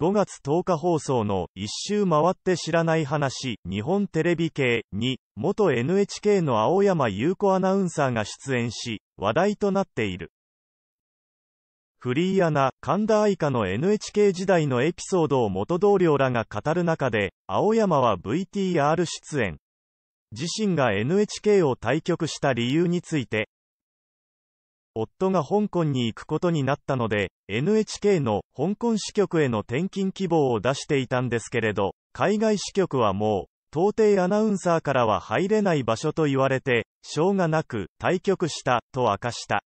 5月10日放送の一周回って知らない話、日本テレビ系に、元 NHK の青山優子アナウンサーが出演し、話題となっている。フリーアナ、神田愛花の NHK 時代のエピソードを元同僚らが語る中で、青山は VTR 出演。自身が NHK を退局した理由について、夫が香港に行くことになったので、NHK の香港支局への転勤希望を出していたんですけれど、海外支局はもう、到底アナウンサーからは入れない場所と言われて、しょうがなく、退局した、と明かした。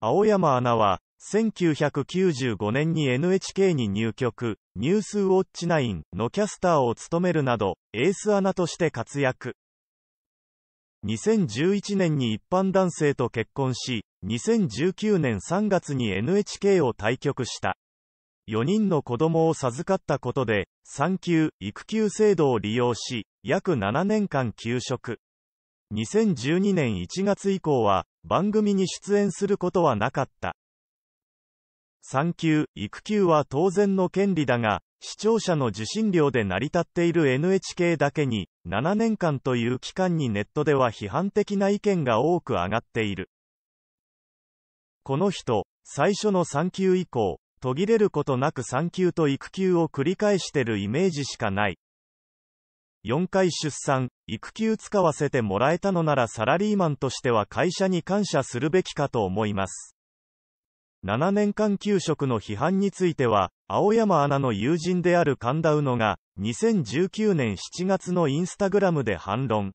青山アナは、1995年に NHK に入局、ニュースウォッチ9のキャスターを務めるなど、エースアナとして活躍。2011年に一般男性と結婚し、2019年3月に NHK を退局した。4人の子供を授かったことで、産休、育休制度を利用し、約7年間休職。2012年1月以降は、番組に出演することはなかった。産休、育休は当然の権利だが、視聴者の受信料で成り立っている NHK だけに、7年間という期間にネットでは批判的な意見が多く上がっている。この人、最初の産休以降、途切れることなく産休と育休を繰り返してるイメージしかない。4回出産、育休使わせてもらえたのならサラリーマンとしては会社に感謝するべきかと思います。7年間休職の批判については、青山アナの友人である神田うのが、2019年7月のインスタグラムで反論。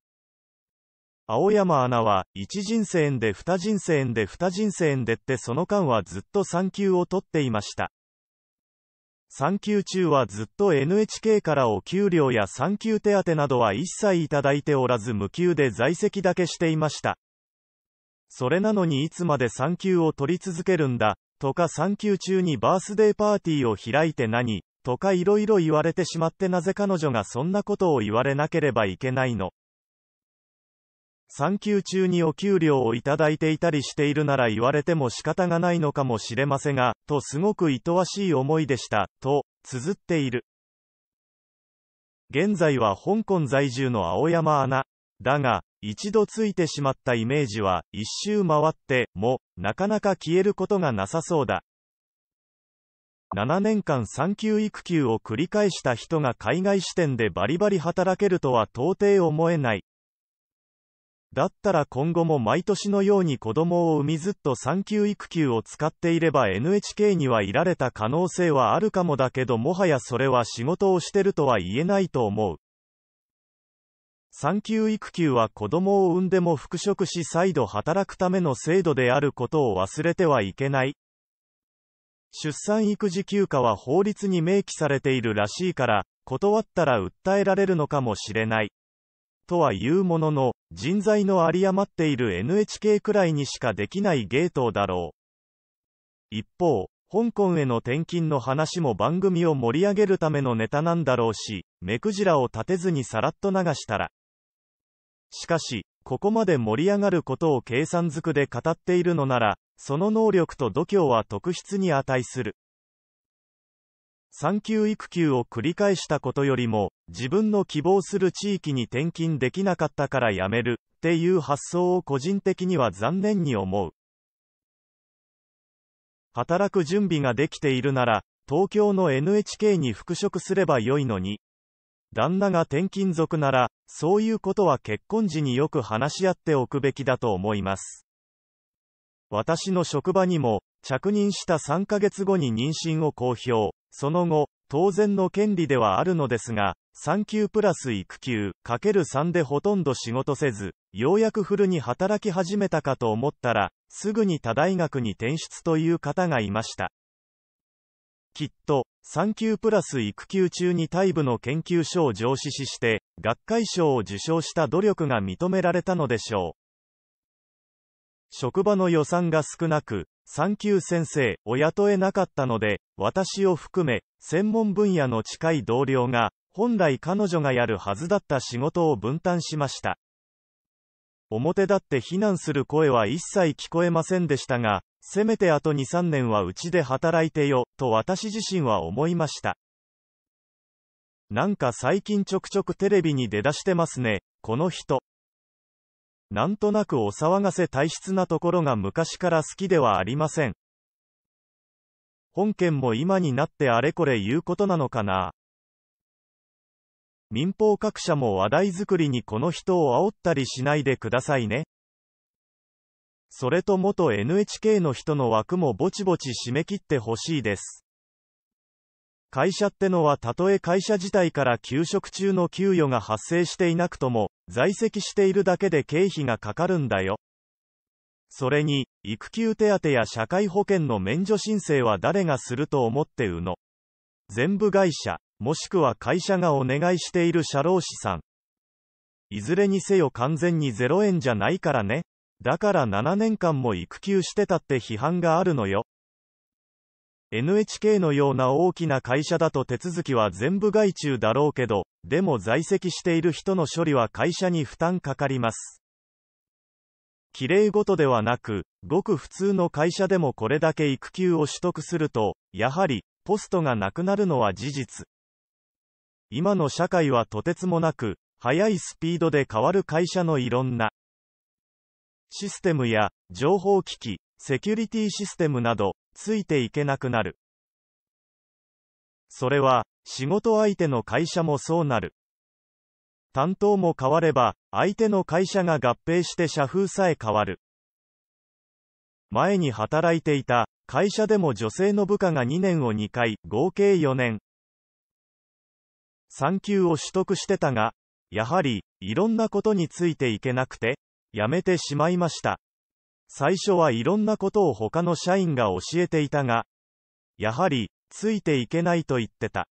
青山アナは、一人生園で二人生園で二人生園でってその間はずっと産休を取っていました。産休中はずっと NHK からお給料や産休手当などは一切いただいておらず無給で在籍だけしていました。それなのにいつまで産休を取り続けるんだ、とか産休中にバースデーパーティーを開いて何とかいろいろ言われてしまってなぜ彼女がそんなことを言われなければいけないの産休中にお給料をいただいていたりしているなら言われても仕方がないのかもしれませんが、とすごく愛わしい思いでした、と、綴っている。現在は香港在住の青山アナ。だが、一度ついてしまったイメージは一周回ってもなかなか消えることがなさそうだ7年間産休育休を繰り返した人が海外視点でバリバリ働けるとは到底思えないだったら今後も毎年のように子供を産みずっと産休育休を使っていれば NHK にはいられた可能性はあるかもだけどもはやそれは仕事をしてるとは言えないと思う産休育休は子供を産んでも復職し再度働くための制度であることを忘れてはいけない。出産育児休暇は法律に明記されているらしいから、断ったら訴えられるのかもしれない。とは言うものの、人材の有り余っている NHK くらいにしかできないゲートだろう。一方、香港への転勤の話も番組を盛り上げるためのネタなんだろうし、目くじらを立てずにさらっと流したら、しかし、ここまで盛り上がることを計算づくで語っているのなら、その能力と度胸は特筆に値する。産休育休を繰り返したことよりも、自分の希望する地域に転勤できなかったから辞める、っていう発想を個人的には残念に思う。働く準備ができているなら、東京の NHK に復職すればよいのに、旦那が転勤族なら、そういうことは結婚時によく話し合っておくべきだと思います。私の職場にも、着任した3ヶ月後に妊娠を公表、その後、当然の権利ではあるのですが、産休プラス育休、かける3でほとんど仕事せず、ようやくフルに働き始めたかと思ったら、すぐに他大学に転出という方がいました。きっと、産休プラス育休中に大部の研究所を上司して、学会賞を受賞した努力が認められたのでしょう。職場の予算が少なく、産休先生を雇えなかったので、私を含め、専門分野の近い同僚が、本来彼女がやるはずだった仕事を分担しました。表立って非難する声は一切聞こえませんでしたが、せめてあと2、3年はうちで働いてよ、と私自身は思いました。なんか最近ちょくちょくテレビに出だしてますね、この人。なんとなくお騒がせ体質なところが昔から好きではありません。本件も今になってあれこれ言うことなのかな民放各社も話題作りにこの人を煽ったりしないでくださいね。それと元 NHK の人の枠もぼちぼち締め切ってほしいです。会社ってのはたとえ会社自体から休職中の給与が発生していなくとも、在籍しているだけで経費がかかるんだよ。それに、育休手当や社会保険の免除申請は誰がすると思ってうの。全部会社。もしくは会社がお願いしている社労士さん。いずれにせよ完全に0円じゃないからね。だから7年間も育休してたって批判があるのよ。NHK のような大きな会社だと手続きは全部外注だろうけど、でも在籍している人の処理は会社に負担かかります。きれいごとではなく、ごく普通の会社でもこれだけ育休を取得すると、やはり、ポストがなくなるのは事実。今の社会はとてつもなく、速いスピードで変わる会社のいろんなシステムや情報機器、セキュリティシステムなど、ついていけなくなる。それは、仕事相手の会社もそうなる。担当も変われば、相手の会社が合併して社風さえ変わる。前に働いていた、会社でも女性の部下が2年を2回、合計4年、産休を取得してたが、やはり、いろんなことについていけなくて、やめてしまいました。最初はいろんなことを他の社員が教えていたが、やはり、ついていけないと言ってた。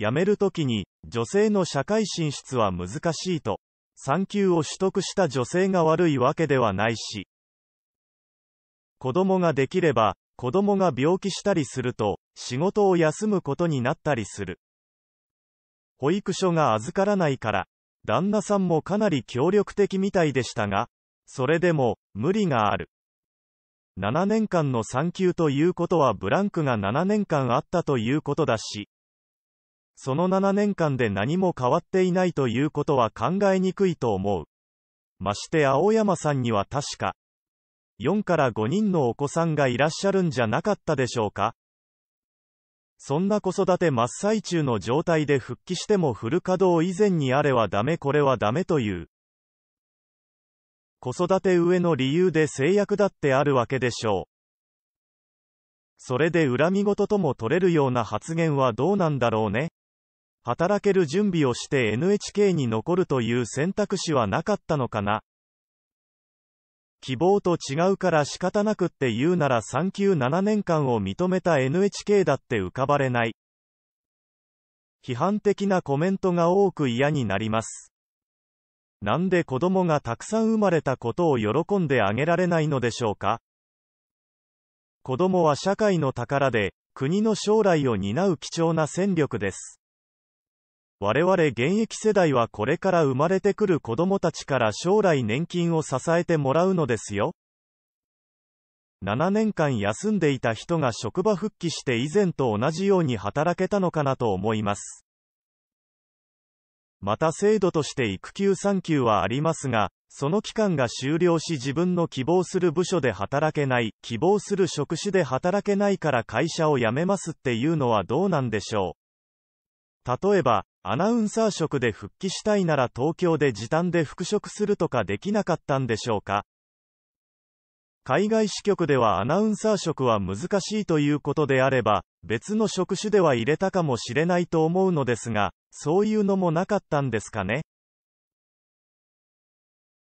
辞めるときに、女性の社会進出は難しいと、産休を取得した女性が悪いわけではないし、子供ができれば、子供が病気したりすると、仕事を休むことになったりする。保育所が預からないから、旦那さんもかなり協力的みたいでしたが、それでも、無理がある。7年間の産休ということはブランクが7年間あったということだし、その7年間で何も変わっていないということは考えにくいと思う。まして青山さんには確か、4から5人のお子さんがいらっしゃるんじゃなかったでしょうかそんな子育て真っ最中の状態で復帰してもフル稼働以前にあれはダメこれはダメという。子育て上の理由で制約だってあるわけでしょう。それで恨み事とも取れるような発言はどうなんだろうね。働ける準備をして NHK に残るという選択肢はなかったのかな。希望と違うから仕方なくって言うなら産休7年間を認めた NHK だって浮かばれない。批判的なコメントが多く嫌になります。なんで子供がたくさん生まれたことを喜んであげられないのでしょうか子供は社会の宝で、国の将来を担う貴重な戦力です。我々現役世代はこれから生まれてくる子供たちから将来年金を支えてもらうのですよ。7年間休んでいた人が職場復帰して以前と同じように働けたのかなと思います。また制度として育休産休はありますが、その期間が終了し自分の希望する部署で働けない、希望する職種で働けないから会社を辞めますっていうのはどうなんでしょう。例えば、アナウンサー職で復帰したいなら東京で時短で復職するとかできなかったんでしょうか海外支局ではアナウンサー職は難しいということであれば、別の職種では入れたかもしれないと思うのですが、そういうのもなかったんですかね